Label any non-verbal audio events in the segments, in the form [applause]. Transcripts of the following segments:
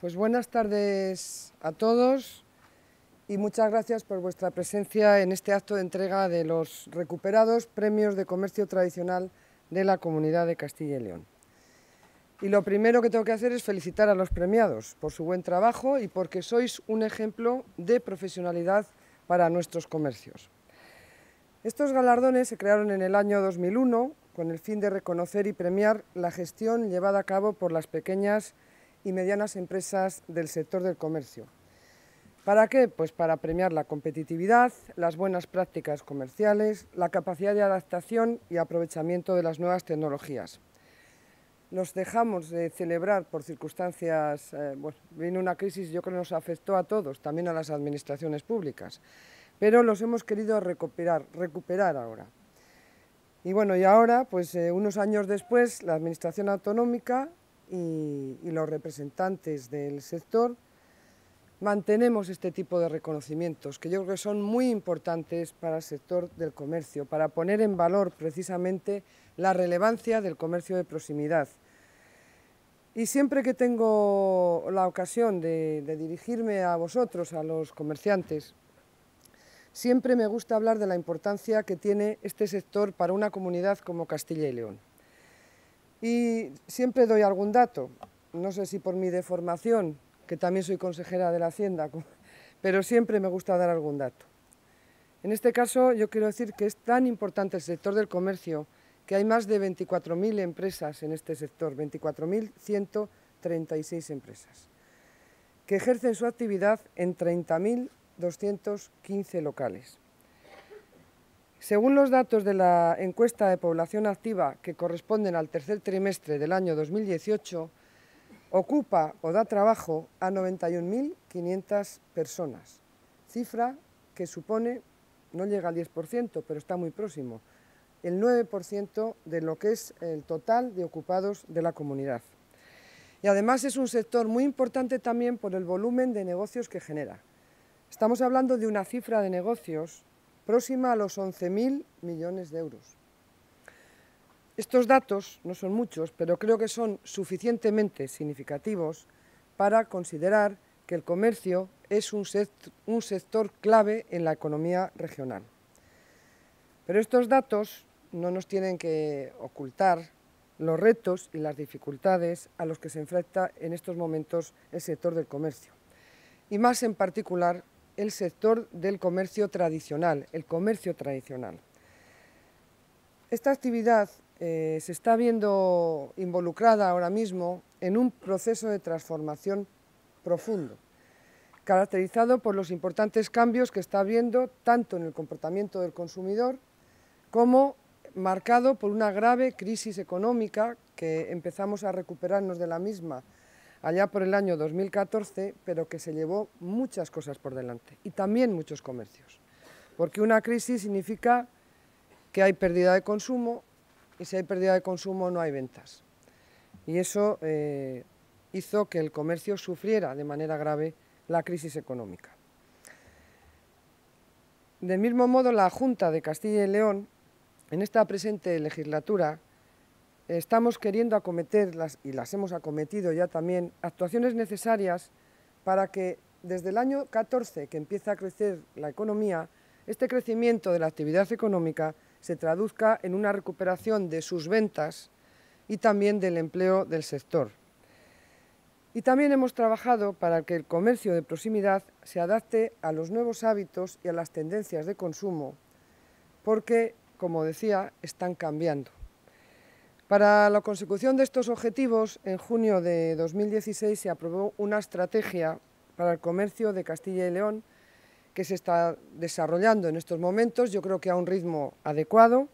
Pues buenas tardes a todos y muchas gracias por vuestra presencia en este acto de entrega de los recuperados premios de comercio tradicional de la Comunidad de Castilla y León. Y lo primero que tengo que hacer es felicitar a los premiados por su buen trabajo y porque sois un ejemplo de profesionalidad para nuestros comercios. Estos galardones se crearon en el año 2001 con el fin de reconocer y premiar la gestión llevada a cabo por las pequeñas y medianas empresas del sector del comercio. ¿Para qué? Pues para premiar la competitividad, las buenas prácticas comerciales, la capacidad de adaptación y aprovechamiento de las nuevas tecnologías. Nos dejamos de celebrar por circunstancias, eh, bueno, vino una crisis, yo creo que nos afectó a todos, también a las administraciones públicas, pero los hemos querido recuperar, recuperar ahora. Y bueno, y ahora, pues eh, unos años después, la Administración Autonómica y, los representantes del sector, mantenemos este tipo de reconocimientos, que yo creo que son muy importantes para el sector del comercio, para poner en valor precisamente la relevancia del comercio de proximidad. Y siempre que tengo la ocasión de dirigirme a vosotros, a los comerciantes, siempre me gusta hablar de la importancia que tiene este sector para una comunidad como Castilla y León. Y siempre doy algún dato, no sé si por mi deformación, que también soy consejera de la Hacienda, [laughs] pero siempre me gusta dar algún dato. En este caso yo quiero decir que es tan importante el sector del comercio que hay más de 24.000 empresas en este sector, 24.136 empresas, que ejercen su actividad en 30.215 locales. Según los datos de la encuesta de población activa que corresponden al tercer trimestre del año 2018, ocupa o da trabajo a 91.500 personas, cifra que supone, no llega al 10%, pero está muy próximo, el 9% de lo que es el total de ocupados de la comunidad. Y además es un sector muy importante también por el volumen de negocios que genera. Estamos hablando de una cifra de negocios próxima a los 11.000 millones de euros. Estos datos no son muchos, pero creo que son suficientemente significativos para considerar que el comercio es un, sector clave en la economía regional. Pero estos datos no nos tienen que ocultar los retos y las dificultades a los que se enfrenta en estos momentos el sector del comercio, y más en particular el sector del comercio tradicional, el comercio tradicional. Esta actividad eh, se está viendo involucrada ahora mismo en un proceso de transformación profundo, caracterizado por los importantes cambios que está habiendo tanto en el comportamiento del consumidor como marcado por una grave crisis económica que empezamos a recuperarnos de la misma allá por el año 2014, pero que se llevó muchas cosas por delante y también muchos comercios. Porque una crisis significa que hay pérdida de consumo y si hay pérdida de consumo no hay ventas. Y eso eh, hizo que el comercio sufriera de manera grave la crisis económica. Del mismo modo, la Junta de Castilla y León, en esta presente legislatura, estamos queriendo acometer, y las hemos acometido ya también, actuaciones necesarias para que desde el año 14 que empieza a crecer la economía, este crecimiento de la actividad económica se traduzca en una recuperación de sus ventas y también del empleo del sector. Y también hemos trabajado para que el comercio de proximidad se adapte a los nuevos hábitos y a las tendencias de consumo, porque, como decía, están cambiando. Para la consecución de estos objetivos, en junio de 2016 se aprobó una estrategia para el comercio de Castilla y León que se está desarrollando en estos momentos, yo creo que a un ritmo adecuado,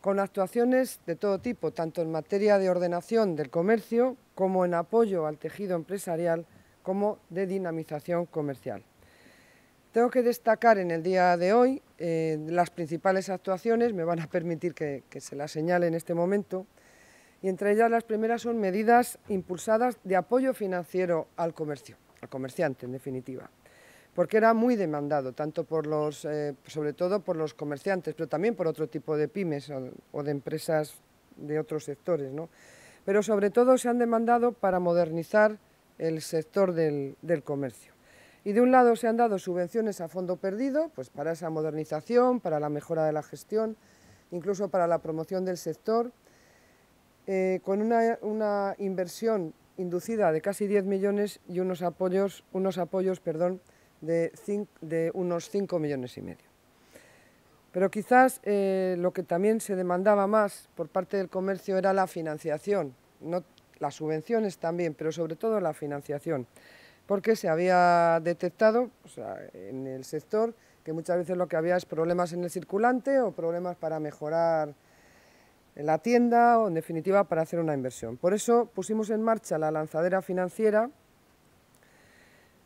con actuaciones de todo tipo, tanto en materia de ordenación del comercio como en apoyo al tejido empresarial como de dinamización comercial. Tengo que destacar en el día de hoy eh, las principales actuaciones, me van a permitir que se las señale en este momento y entre ellas las primeras son medidas impulsadas de apoyo financiero al comercio, al comerciante en definitiva, porque era muy demandado, tanto por los, eh, sobre todo por los comerciantes, pero también por otro tipo de pymes o, de empresas de otros sectores, ¿no? pero sobre todo se han demandado para modernizar el sector del, comercio. Y de un lado se han dado subvenciones a fondo perdido, pues para esa modernización, para la mejora de la gestión, incluso para la promoción del sector, eh, con una, inversión inducida de casi 10 millones y unos apoyos, unos apoyos perdón, de, unos 5 millones y medio. Pero quizás eh, lo que también se demandaba más por parte del comercio era la financiación, no, las subvenciones también, pero sobre todo la financiación, porque se había detectado en el sector que muchas veces lo que había es problemas en el circulante o problemas para mejorar en la tienda o en definitiva para hacer una inversión. Por eso pusimos en marcha la lanzadera financiera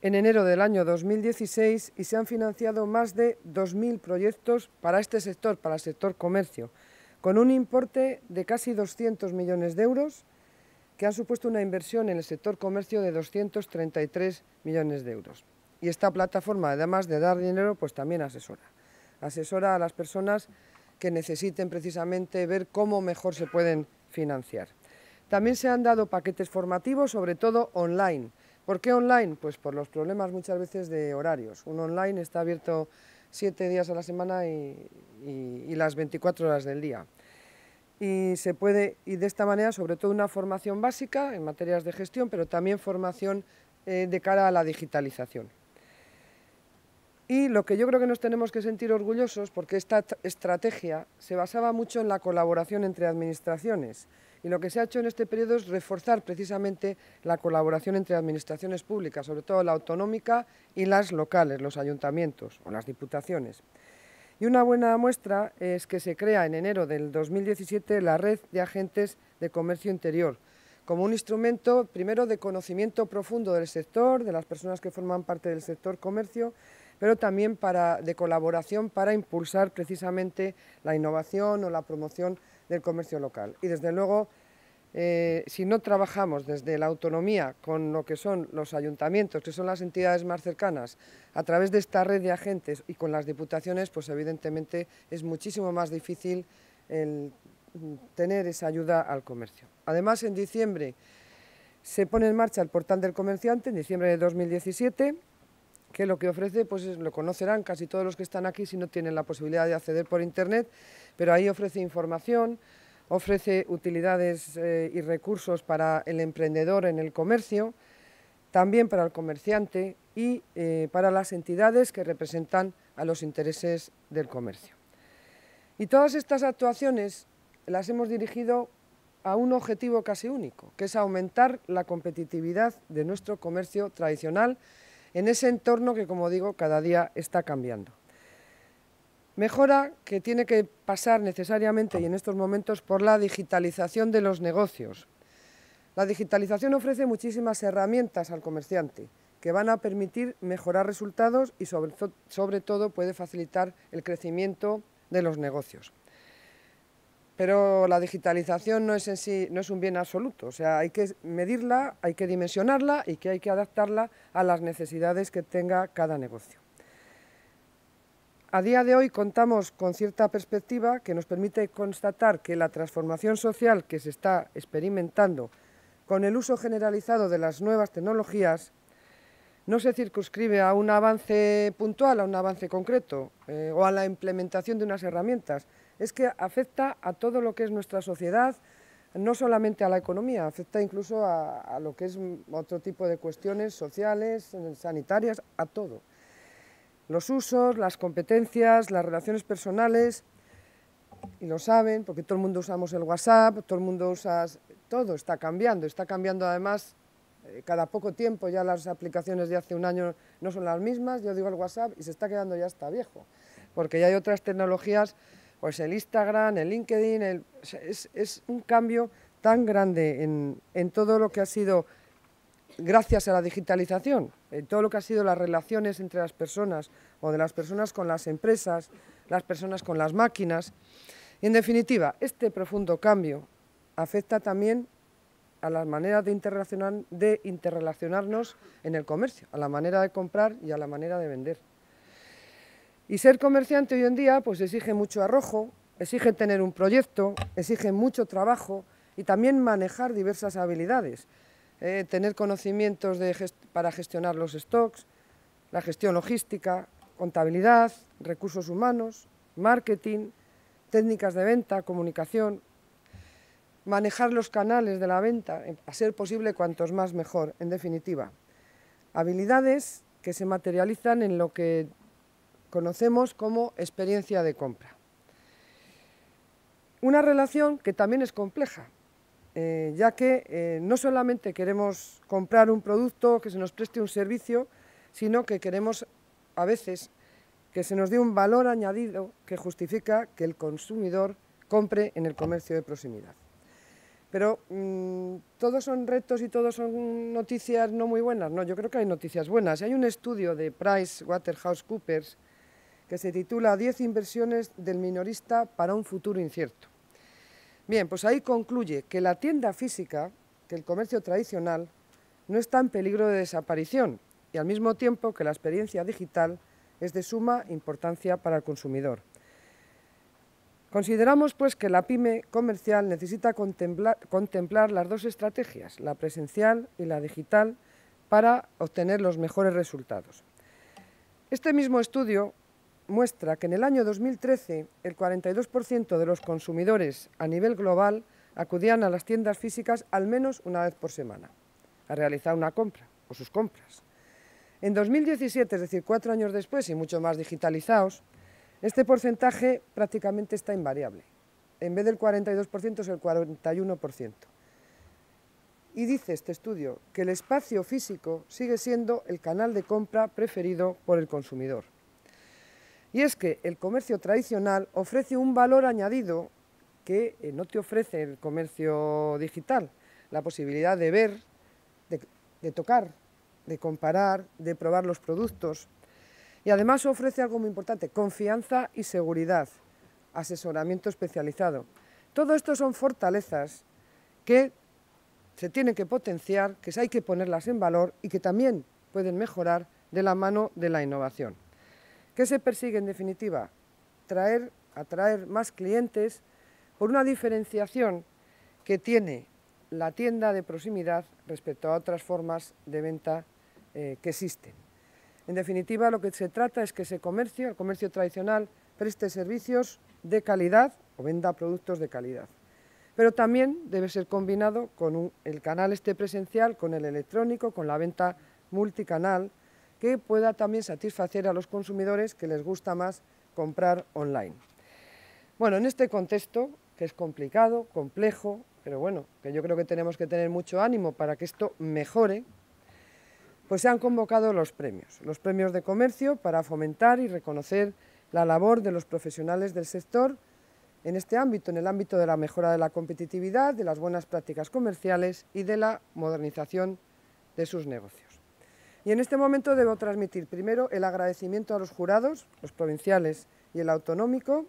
en enero del año 2016 y se han financiado más de 2.000 proyectos para este sector, para el sector comercio, con un importe de casi 200 millones de euros que han supuesto una inversión en el sector comercio de 233 millones de euros. Y esta plataforma, además de dar dinero, pues también asesora. Asesora a las personas que necesiten precisamente ver cómo mejor se pueden financiar. También se han dado paquetes formativos, sobre todo online. ¿Por qué online? Pues por los problemas muchas veces de horarios. Un online está abierto siete días a la semana y, las 24 horas del día. Y se puede, y de esta manera, sobre todo una formación básica en materias de gestión, pero también formación eh, de cara a la digitalización. Y lo que yo creo que nos tenemos que sentir orgullosos, porque esta estrategia se basaba mucho en la colaboración entre administraciones. Y lo que se ha hecho en este periodo es reforzar precisamente la colaboración entre administraciones públicas, sobre todo la autonómica y las locales, los ayuntamientos o las diputaciones. Y una buena muestra es que se crea en enero del 2017 la Red de Agentes de Comercio Interior, como un instrumento primero de conocimiento profundo del sector, de las personas que forman parte del sector comercio, pero también de colaboración para impulsar precisamente la innovación o la promoción del comercio local. Y desde luego, eh, si no trabajamos desde la autonomía con lo que son los ayuntamientos, que son las entidades más cercanas, a través de esta red de agentes y con las diputaciones, pues evidentemente es muchísimo más difícil tener esa ayuda al comercio. Además, en diciembre se pone en marcha el portal del comerciante, en diciembre de 2017, que lo que ofrece pues lo conocerán casi todos los que están aquí si no tienen la posibilidad de acceder por internet, pero ahí ofrece información, ofrece utilidades eh, y recursos para el emprendedor en el comercio, también para el comerciante y eh, para las entidades que representan a los intereses del comercio. Y todas estas actuaciones las hemos dirigido a un objetivo casi único, que es aumentar la competitividad de nuestro comercio tradicional en ese entorno que, como digo, cada día está cambiando. Mejora que tiene que pasar necesariamente y en estos momentos por la digitalización de los negocios. La digitalización ofrece muchísimas herramientas al comerciante que van a permitir mejorar resultados y sobre, todo puede facilitar el crecimiento de los negocios. Pero la digitalización no es en sí, no es un bien absoluto, o sea, hay que medirla, hay que dimensionarla y que hay que adaptarla a las necesidades que tenga cada negocio. A día de hoy contamos con cierta perspectiva que nos permite constatar que la transformación social que se está experimentando con el uso generalizado de las nuevas tecnologías no se circunscribe a un avance puntual, a un avance concreto eh, o a la implementación de unas herramientas, es que afecta a todo lo que es nuestra sociedad, no solamente a la economía, afecta incluso a, lo que es otro tipo de cuestiones sociales, sanitarias, a todo. Los usos, las competencias, las relaciones personales, y lo saben, porque todo el mundo usamos el WhatsApp, todo el mundo usa... Todo está cambiando, está cambiando además eh, cada poco tiempo ya las aplicaciones de hace un año no son las mismas, yo digo el WhatsApp y se está quedando ya hasta viejo, porque ya hay otras tecnologías pues el Instagram, el LinkedIn, es, un cambio tan grande en, todo lo que ha sido gracias a la digitalización, en todo lo que ha sido las relaciones entre las personas o de las personas con las empresas, las personas con las máquinas. En definitiva, este profundo cambio afecta también a las maneras de, de interrelacionarnos en el comercio, a la manera de comprar y a la manera de vender. Y ser comerciante hoy en día pues exige mucho arrojo, exige tener un proyecto, exige mucho trabajo y también manejar diversas habilidades. Eh, tener conocimientos para gestionar los stocks, la gestión logística, contabilidad, recursos humanos, marketing, técnicas de venta, comunicación, manejar los canales de la venta, a ser posible cuantos más mejor, en definitiva. Habilidades que se materializan en lo que conocemos como experiencia de compra. Una relación que también es compleja, eh, ya que eh, no solamente queremos comprar un producto, que se nos preste un servicio, sino que queremos a veces que se nos dé un valor añadido que justifica que el consumidor compre en el comercio de proximidad. Pero mm, todos son retos y todos son noticias no muy buenas. No, yo creo que hay noticias buenas. Hay un estudio de Price Waterhouse Coopers que se titula 10 inversiones del minorista para un futuro incierto. Bien, pues ahí concluye que la tienda física, que el comercio tradicional, no está en peligro de desaparición y al mismo tiempo que la experiencia digital es de suma importancia para el consumidor. Consideramos pues que la pyme comercial necesita contemplar, contemplar las dos estrategias, la presencial y la digital, para obtener los mejores resultados. Este mismo estudio muestra que en el año 2013 el 42% de los consumidores a nivel global acudían a las tiendas físicas al menos una vez por semana a realizar una compra o sus compras. En 2017, es decir, cuatro años después y mucho más digitalizados, este porcentaje prácticamente está invariable. En vez del 42% es el 41%. Y dice este estudio que el espacio físico sigue siendo el canal de compra preferido por el consumidor. Y es que el comercio tradicional ofrece un valor añadido que eh, no te ofrece el comercio digital, la posibilidad de ver, de, tocar, de comparar, de probar los productos. Y además ofrece algo muy importante, confianza y seguridad, asesoramiento especializado. Todo esto son fortalezas que se tienen que potenciar, que hay que ponerlas en valor y que también pueden mejorar de la mano de la innovación. ¿Qué se persigue en definitiva? atraer más clientes por una diferenciación que tiene la tienda de proximidad respecto a otras formas de venta eh, que existen. En definitiva, lo que se trata es que ese comercio, el comercio tradicional, preste servicios de calidad o venda productos de calidad. Pero también debe ser combinado con el canal este presencial, con el electrónico, con la venta multicanal, que pueda también satisfacer a los consumidores que les gusta más comprar online. Bueno, en este contexto, que es complicado, complejo, pero bueno, que yo creo que tenemos que tener mucho ánimo para que esto mejore, pues se han convocado los premios, los premios de comercio para fomentar y reconocer la labor de los profesionales del sector en este ámbito, en el ámbito de la mejora de la competitividad, de las buenas prácticas comerciales y de la modernización de sus negocios. Y en este momento debo transmitir primero el agradecimiento a los jurados, los provinciales y el autonómico,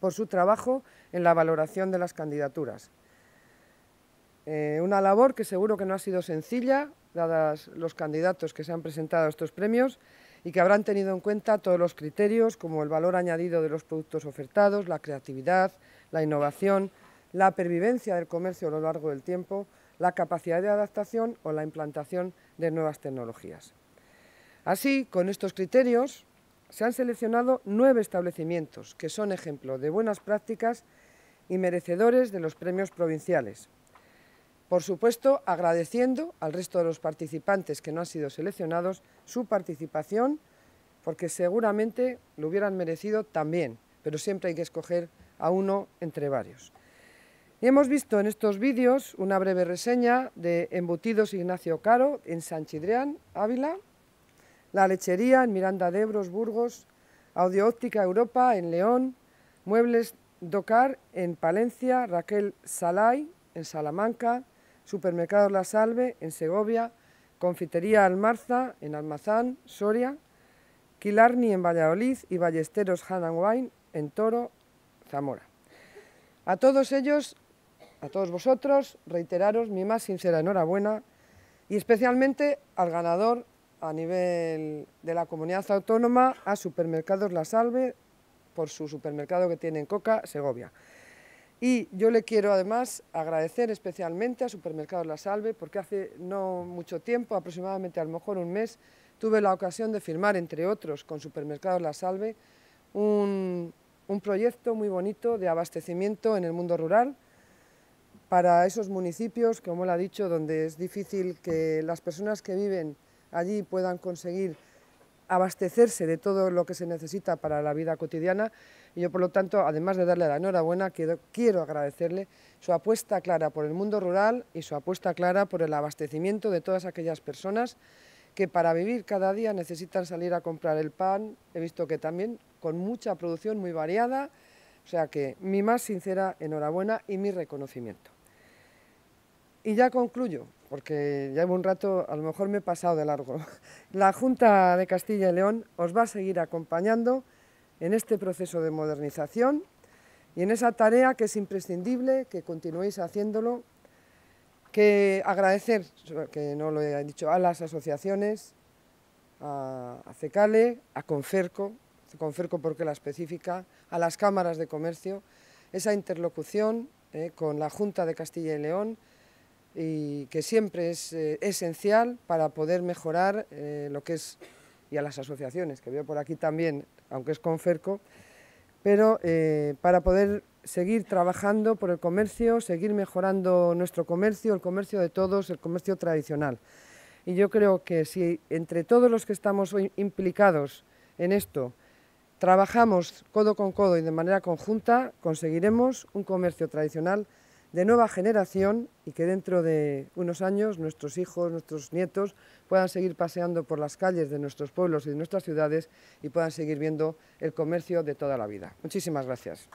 por su trabajo en la valoración de las candidaturas. Eh, una labor que seguro que no ha sido sencilla, dadas los candidatos que se han presentado a estos premios, y que habrán tenido en cuenta todos los criterios, como el valor añadido de los productos ofertados, la creatividad, la innovación, la pervivencia del comercio a lo largo del tiempo, la capacidad de adaptación o la implantación de nuevas tecnologías. Así, con estos criterios, se han seleccionado nueve establecimientos que son ejemplo de buenas prácticas y merecedores de los premios provinciales. Por supuesto, agradeciendo al resto de los participantes que no han sido seleccionados su participación, porque seguramente lo hubieran merecido también, pero siempre hay que escoger a uno entre varios. Y hemos visto en estos vídeos una breve reseña de Embutidos Ignacio Caro en San Chidrián, Ávila, La Lechería en Miranda de Ebros, Burgos, Audio-Óptica Europa en León, Muebles Docar en Palencia, Raquel Salay en Salamanca, Supermercados La Salve en Segovia, Confitería Almarza en Almazán, Soria, Quilarni en Valladolid y Ballesteros Han Wine en Toro, Zamora. A todos ellos a todos vosotros, reiteraros mi más sincera enhorabuena y especialmente al ganador a nivel de la comunidad autónoma, a Supermercados La Salve, por su supermercado que tiene en Coca, Segovia. Y yo le quiero además agradecer especialmente a Supermercados La Salve, porque hace no mucho tiempo, aproximadamente a lo mejor un mes, tuve la ocasión de firmar, entre otros, con Supermercados La Salve, un, un proyecto muy bonito de abastecimiento en el mundo rural, para esos municipios, como le ha dicho, donde es difícil que las personas que viven allí puedan conseguir abastecerse de todo lo que se necesita para la vida cotidiana y yo por lo tanto, además de darle la enhorabuena, quiero, agradecerle su apuesta clara por el mundo rural y su apuesta clara por el abastecimiento de todas aquellas personas que para vivir cada día necesitan salir a comprar el pan, he visto que también con mucha producción muy variada, o sea que mi más sincera enhorabuena y mi reconocimiento. Y ya concluyo, porque ya llevo un rato, a lo mejor me he pasado de largo. [laughs] La Junta de Castilla y León os va a seguir acompañando en este proceso de modernización y en esa tarea que es imprescindible que continuéis haciéndolo, que agradecer, que no lo he dicho, a las asociaciones, a, CECALE, a Conferco, Conferco porque la específica, a las cámaras de comercio, esa interlocución eh, con la Junta de Castilla y León, y que siempre es eh, esencial para poder mejorar eh, lo que es, y a las asociaciones, que veo por aquí también, aunque es con FERCO, pero eh, para poder seguir trabajando por el comercio, seguir mejorando nuestro comercio, el comercio de todos, el comercio tradicional. Y yo creo que si entre todos los que estamos implicados en esto, trabajamos codo con codo y de manera conjunta, conseguiremos un comercio tradicional de nueva generación y que dentro de unos años nuestros hijos, nuestros nietos puedan seguir paseando por las calles de nuestros pueblos y de nuestras ciudades y puedan seguir viendo el comercio de toda la vida. Muchísimas gracias.